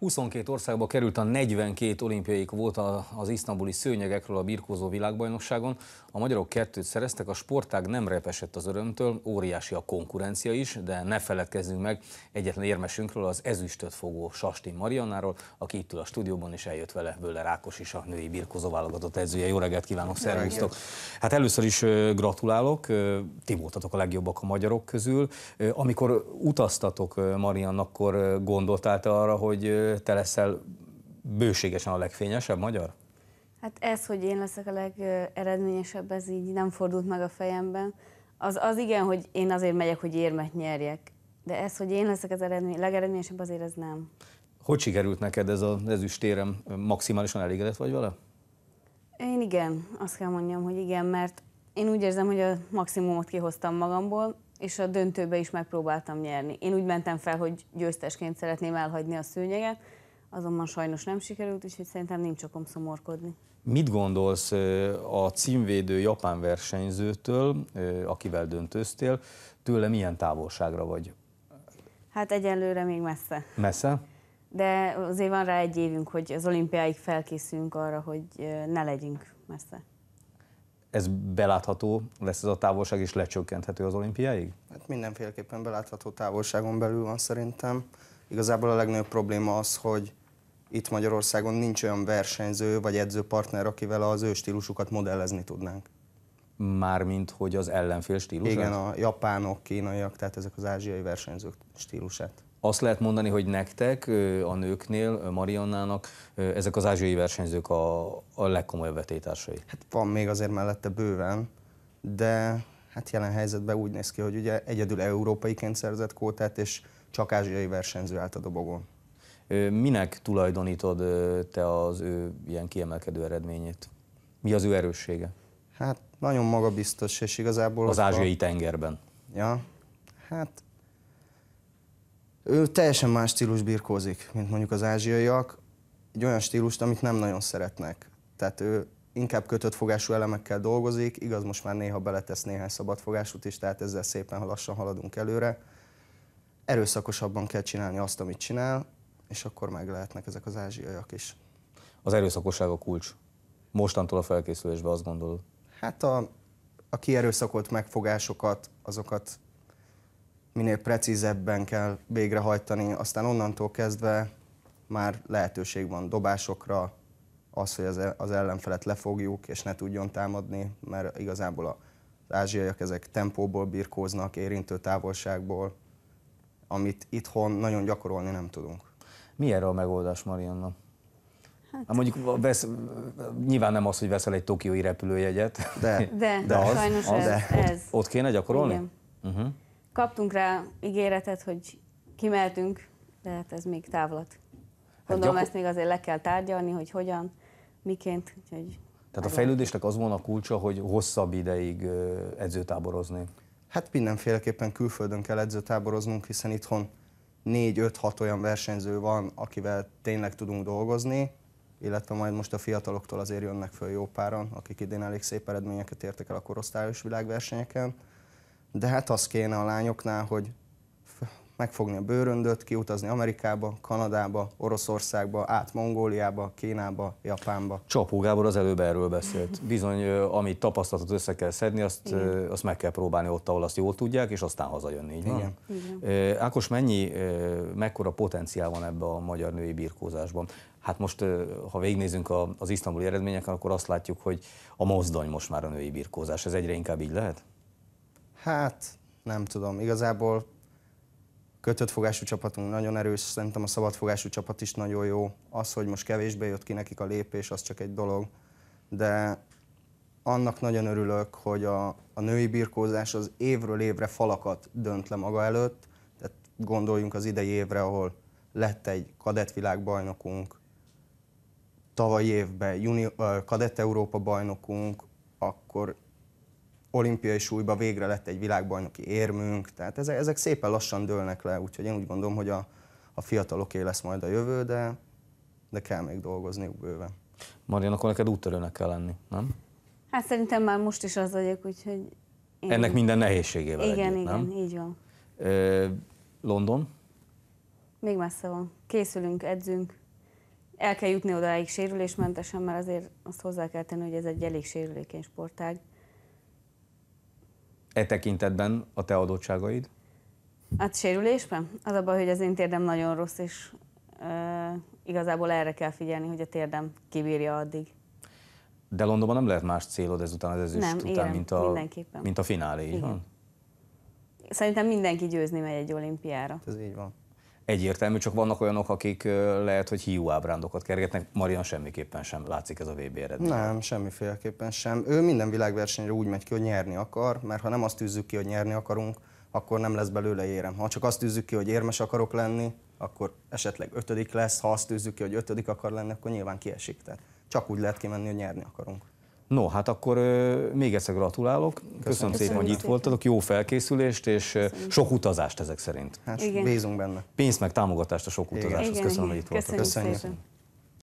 22 országba került a 42 olimpiai volt az isztambuli szőnyegekről a birkózó világbajnokságon. A magyarok kettőt szereztek, a sportág nem repesett az örömtől, óriási a konkurencia is, de ne feledkezzünk meg egyetlen érmesünkről, az ezüstöt fogó Sastin Mariannáról, aki itt ül a stúdióban, és eljött vele Böller rákos is, a női birkózó válogatott edzője. Jó reggelt kívánok, szervusztok! Hát először is gratulálok, ti voltatok a legjobbak a magyarok közül. Amikor utaztatok Marian, akkor gondoltál te arra, hogy te leszel bőségesen a legfényesebb magyar? Hát ez, hogy én leszek a legeredményesebb, ez így nem fordult meg a fejemben. Az, az igen, hogy én azért megyek, hogy érmet nyerjek. De ez, hogy én leszek az eredmény, legeredményesebb, azért ez nem. Hogy sikerült neked ez az ezüstérem? Maximálisan elégedett vagy vele? Én igen, azt kell mondjam, hogy igen, mert én úgy érzem, hogy a maximumot kihoztam magamból, és a döntőbe is megpróbáltam nyerni. Én úgy mentem fel, hogy győztesként szeretném elhagyni a szőnyeget, azonban sajnos nem sikerült, úgyhogy szerintem nincs okom szomorkodni. Mit gondolsz a címvédő japán versenyzőtől, akivel döntöztél, tőle milyen távolságra vagy? Hát egyelőre még messze. Messze? De azért van rá egy évünk, hogy az olimpiáig felkészülünk arra, hogy ne legyünk messze ez belátható lesz ez a távolság, és lecsökkenthető az olimpiáig? Hát mindenféleképpen belátható távolságon belül van szerintem. Igazából a legnagyobb probléma az, hogy itt Magyarországon nincs olyan versenyző vagy edzőpartner, akivel az ő stílusukat modellezni tudnánk. Mármint, hogy az ellenfél stílusát? Igen, a japánok, kínaiak, tehát ezek az ázsiai versenyzők stílusát. Azt lehet mondani, hogy nektek, a nőknél, Mariannának ezek az ázsiai versenyzők a, a legkomolyabb vetétársai. Hát van még azért mellette bőven, de hát jelen helyzetben úgy néz ki, hogy ugye egyedül európaiként szerzett kótát, és csak ázsiai versenyző állt a dobogon. Minek tulajdonítod te az ő ilyen kiemelkedő eredményét? Mi az ő erőssége? Hát nagyon magabiztos, és igazából... Az ázsiai a... tengerben. Ja, hát ő teljesen más stílus birkózik, mint mondjuk az ázsiaiak. Egy olyan stílust, amit nem nagyon szeretnek. Tehát ő inkább kötött fogású elemekkel dolgozik, igaz, most már néha beletesz néhány szabad fogásút is, tehát ezzel szépen lassan haladunk előre. Erőszakosabban kell csinálni azt, amit csinál, és akkor meg lehetnek ezek az ázsiaiak is. Az erőszakosság a kulcs. Mostantól a felkészülésbe azt gondolod? Hát a, a kierőszakolt megfogásokat, azokat minél precízebben kell végrehajtani, aztán onnantól kezdve már lehetőség van dobásokra, az, hogy az e- ellenfelet lefogjuk és ne tudjon támadni, mert igazából az ázsiaiak ezek tempóból birkóznak, érintő távolságból, amit itthon nagyon gyakorolni nem tudunk. Mi erre a megoldás, Marianna? Hát-, hát. mondjuk vesz, nyilván nem az, hogy veszel egy tokiói repülőjegyet. De, de, de az, sajnos az, ez, ez. Ott, ott kéne gyakorolni? Igen. Uh-huh. Kaptunk rá ígéretet, hogy kimeltünk, de hát ez még távlat. Hát Gondolom, hát gyakor... ezt még azért le kell tárgyalni, hogy hogyan, miként. Úgyhogy Tehát a fejlődésnek az volna a kulcsa, hogy hosszabb ideig edzőtáborozni. Hát mindenféleképpen külföldön kell edzőtáboroznunk, hiszen itthon 4-5-6 olyan versenyző van, akivel tényleg tudunk dolgozni, illetve majd most a fiataloktól azért jönnek föl jó páran, akik idén elég szép eredményeket értek el a korosztályos világversenyeken. De hát az kéne a lányoknál, hogy megfogni a bőröndöt, kiutazni Amerikába, Kanadába, Oroszországba, át Mongóliába, Kínába, Japánba. Csapó Gábor az előbb erről beszélt. Bizony, amit tapasztalatot össze kell szedni, azt, azt meg kell próbálni ott, ahol azt jól tudják, és aztán hazajönni, így Igen. Igen. Ákos, mennyi, mekkora potenciál van ebbe a magyar női birkózásban? Hát most, ha végignézünk az isztambuli eredményeken, akkor azt látjuk, hogy a mozdony most már a női birkózás. Ez egyre inkább így lehet? Hát, nem tudom. Igazából kötött fogású csapatunk nagyon erős, szerintem a fogású csapat is nagyon jó. Az, hogy most kevésbé jött ki nekik a lépés, az csak egy dolog. De annak nagyon örülök, hogy a, a női birkózás az évről évre falakat dönt le maga előtt. Tehát gondoljunk az idei évre, ahol lett egy kadettvilágbajnokunk, tavaly évben junior, kadett Európa bajnokunk, akkor olimpiai súlyban végre lett egy világbajnoki érmünk, tehát ezek, ezek szépen lassan dőlnek le, úgyhogy én úgy gondolom, hogy a, a fiataloké lesz majd a jövő, de, de kell még dolgozni bőven. Marian, akkor neked úttörőnek kell lenni, nem? Hát szerintem már most is az vagyok, úgyhogy... Én... Ennek minden nehézségével Igen, együtt, igen, nem? így van. Ö, London? Még messze van. Készülünk, edzünk. El kell jutni odáig sérülésmentesen, mert azért azt hozzá kell tenni, hogy ez egy elég sérülékeny sportág e tekintetben a te adottságaid? Hát sérülésben? Az a baj, hogy az én térdem nagyon rossz, és e, igazából erre kell figyelni, hogy a térdem kibírja addig. De Londonban nem lehet más célod ezután, az ezüst nem, után, igen, mint a, mint a finálé, így Igen. van? Szerintem mindenki győzni megy egy olimpiára. Ez így van egyértelmű, csak vannak olyanok, akik lehet, hogy hiú ábrándokat kergetnek. Marian semmiképpen sem látszik ez a VB eredmény. Nem, semmiféleképpen sem. Ő minden világversenyre úgy megy ki, hogy nyerni akar, mert ha nem azt tűzzük ki, hogy nyerni akarunk, akkor nem lesz belőle érem. Ha csak azt tűzzük ki, hogy érmes akarok lenni, akkor esetleg ötödik lesz, ha azt tűzzük ki, hogy ötödik akar lenni, akkor nyilván kiesik. Tehát csak úgy lehet kimenni, hogy nyerni akarunk. No, hát akkor még egyszer gratulálok. Köszönöm, Köszönöm szépen, hogy itt voltatok. Jó felkészülést, és Köszönöm. sok utazást ezek szerint. Hát, igen. bízunk benne. Pénzt meg támogatást a sok utazáshoz. Igen. Köszönöm, hogy itt voltatok. Köszönjük. Köszönjük.